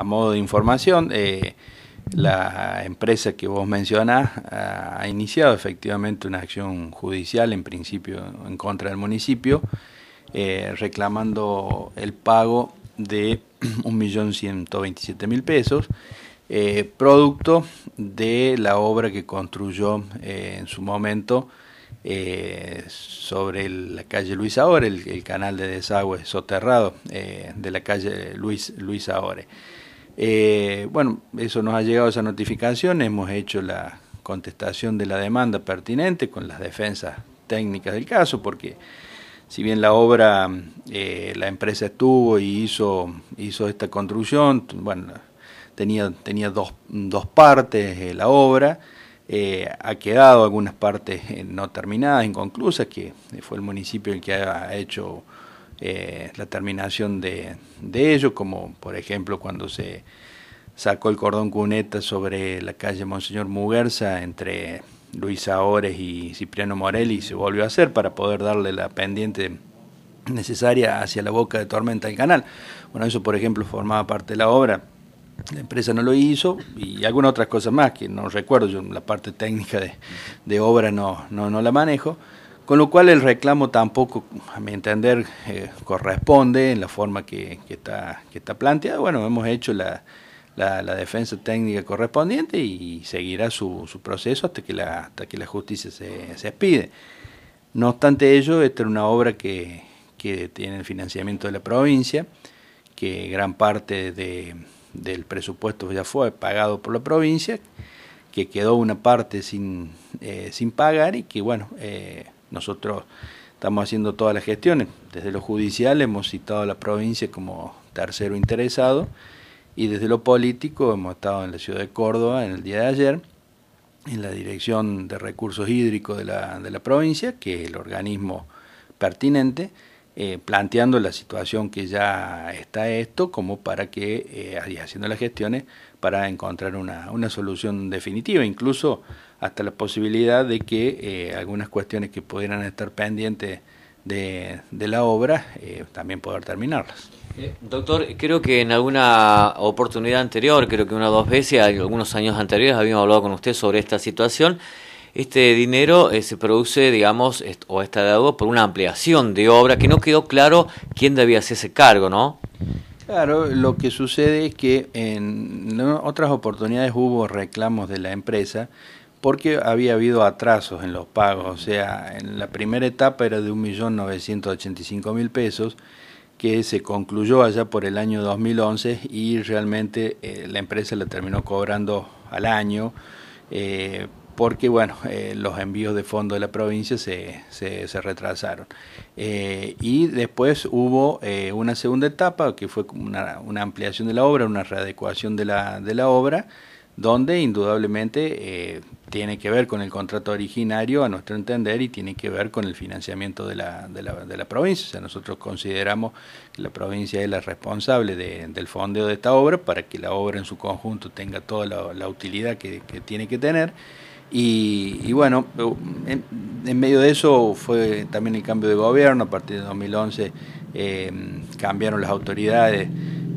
a modo de información, eh, la empresa que vos mencionás ha iniciado efectivamente una acción judicial, en principio en contra del municipio, eh, reclamando el pago de 1.127.000 pesos, eh, producto de la obra que construyó en su momento sobre la calle Luis Aore, el, canal de desagüe soterrado de la calle Luis, Luis eh, bueno, eso nos ha llegado esa notificación, hemos hecho la contestación de la demanda pertinente con las defensas técnicas del caso, porque si bien la obra, eh, la empresa estuvo y hizo, hizo esta construcción, bueno, tenía, tenía dos, dos partes eh, la obra, ha quedado algunas partes no terminadas, inconclusas, que fue el municipio el que ha hecho eh, la terminación de, de ello, como por ejemplo cuando se sacó el cordón cuneta sobre la calle Monseñor Muguerza entre Luis Aores y Cipriano Morelli se volvió a hacer para poder darle la pendiente necesaria hacia la boca de tormenta del canal. Bueno, eso por ejemplo formaba parte de la obra. La empresa no lo hizo y algunas otras cosas más que no recuerdo, yo la parte técnica de, de obra no, no, no la manejo, con lo cual el reclamo tampoco, a mi entender, eh, corresponde en la forma que, está, está planteada. Bueno, hemos hecho la, defensa técnica correspondiente y seguirá su, proceso hasta que la, hasta que la justicia se, se expide. No obstante ello, esta es una obra que, tiene el financiamiento de la provincia, que gran parte del presupuesto ya fue pagado por la provincia, que quedó una parte sin, eh, sin pagar y que, bueno, eh, nosotros estamos haciendo todas las gestiones. Desde lo judicial hemos citado a la provincia como tercero interesado y desde lo político hemos estado en la ciudad de Córdoba en el día de ayer, en la Dirección de Recursos Hídricos de la, de la provincia, que es el organismo pertinente, eh, planteando la situación que ya está esto, como para que eh, haciendo las gestiones para encontrar una, solución definitiva, incluso hasta la posibilidad de que eh, algunas cuestiones que pudieran estar pendientes de, de la obra eh, también poder terminarlas. Doctor, creo que en alguna oportunidad anterior, creo que una o dos veces, algunos años anteriores, habíamos hablado con usted sobre esta situación. Este dinero eh, se produce, digamos, o está dado por una ampliación de obra que no quedó claro quién debía hacerse ese cargo, ¿no? Claro, lo que sucede es que en otras oportunidades hubo reclamos de la empresa porque había habido atrasos en los pagos, o sea, en la primera etapa era de 1.985.000 pesos, que se concluyó allá por el año 2011 y realmente eh, la empresa la terminó cobrando al año, eh, porque bueno, eh, los envíos de fondo de la provincia se, retrasaron. Eh, y después hubo eh, una segunda etapa, que fue una, ampliación de la obra, una readecuación de la, obra, donde indudablemente tiene que ver con el contrato originario, a nuestro entender, y tiene que ver con el financiamiento de la, provincia. O sea, nosotros consideramos que la provincia es la responsable del fondeo de esta obra para que la obra en su conjunto tenga toda la, utilidad que tiene que tener y, bueno, en, medio de eso fue también el cambio de gobierno, a partir de 2011 em, cambiaron las autoridades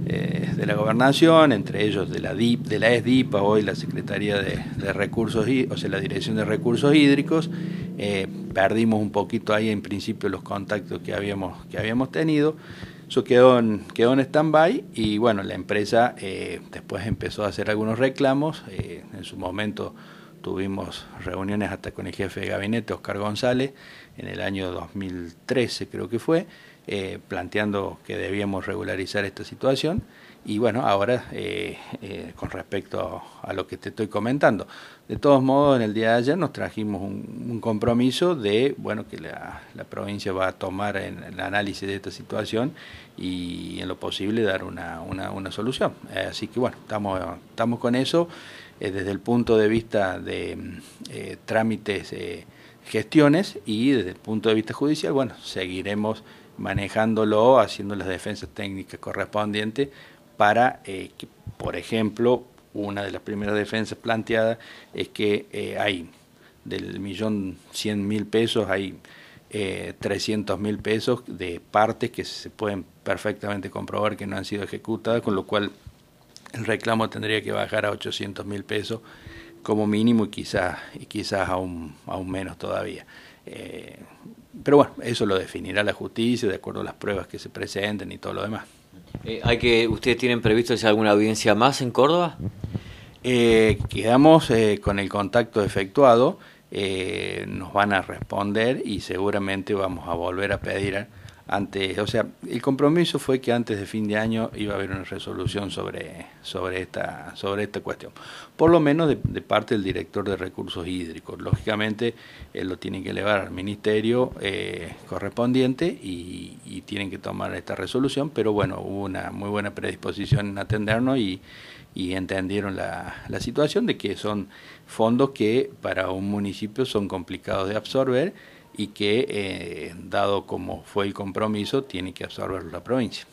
eh, de la gobernación, entre ellos de la de la ESDIPA, hoy la Secretaría de, Recursos, o sea, la Dirección de Recursos Hídricos, eh, perdimos un poquito ahí en principio los contactos que habíamos, que habíamos tenido. Eso quedó en, quedó en stand-by y bueno, la empresa eh, después empezó a hacer algunos reclamos. en su momento tuvimos reuniones hasta con el jefe de gabinete, Oscar González, en el año 2013 creo que fue, eh, planteando que debíamos regularizar esta situación. Y bueno, ahora eh, eh, con respecto a lo que te estoy comentando. De todos modos, en el día de ayer nos trajimos un, compromiso de bueno que la, provincia va a tomar el análisis de esta situación y en lo posible dar una, solución. así que bueno, estamos, estamos con eso. Eh, desde el punto de vista de mm, eh, trámites, eh, gestiones y desde el punto de vista judicial, bueno, seguiremos manejándolo, haciendo las defensas técnicas correspondientes para que, por ejemplo, una de las primeras defensas planteadas es que hay del millón cien mil pesos, hay... Eh, 300 mil pesos de partes que se pueden perfectamente comprobar que no han sido ejecutadas, con lo cual el reclamo tendría que bajar a 800 mil pesos como mínimo y quizás, y quizás aún, aún menos todavía. Eh, pero bueno, eso lo definirá la justicia de acuerdo a las pruebas que se presenten y todo lo demás. Eh, hay que, ¿Ustedes tienen previsto hacer alguna audiencia más en Córdoba? Eh, quedamos con el contacto efectuado, nos van a responder y seguramente vamos a volver a pedir antes, o sea, el compromiso fue que antes de fin de año iba a haber una resolución sobre, sobre, esta, sobre esta cuestión, por lo menos de, parte del director de recursos hídricos. Lógicamente, él lo tiene que elevar al ministerio eh, correspondiente y, tienen que tomar esta resolución, pero bueno, hubo una muy buena predisposición en atendernos y, entendieron la situación de que son fondos que para un municipio son complicados de absorber y que, eh, dado como fue el compromiso, tiene que absorber la provincia.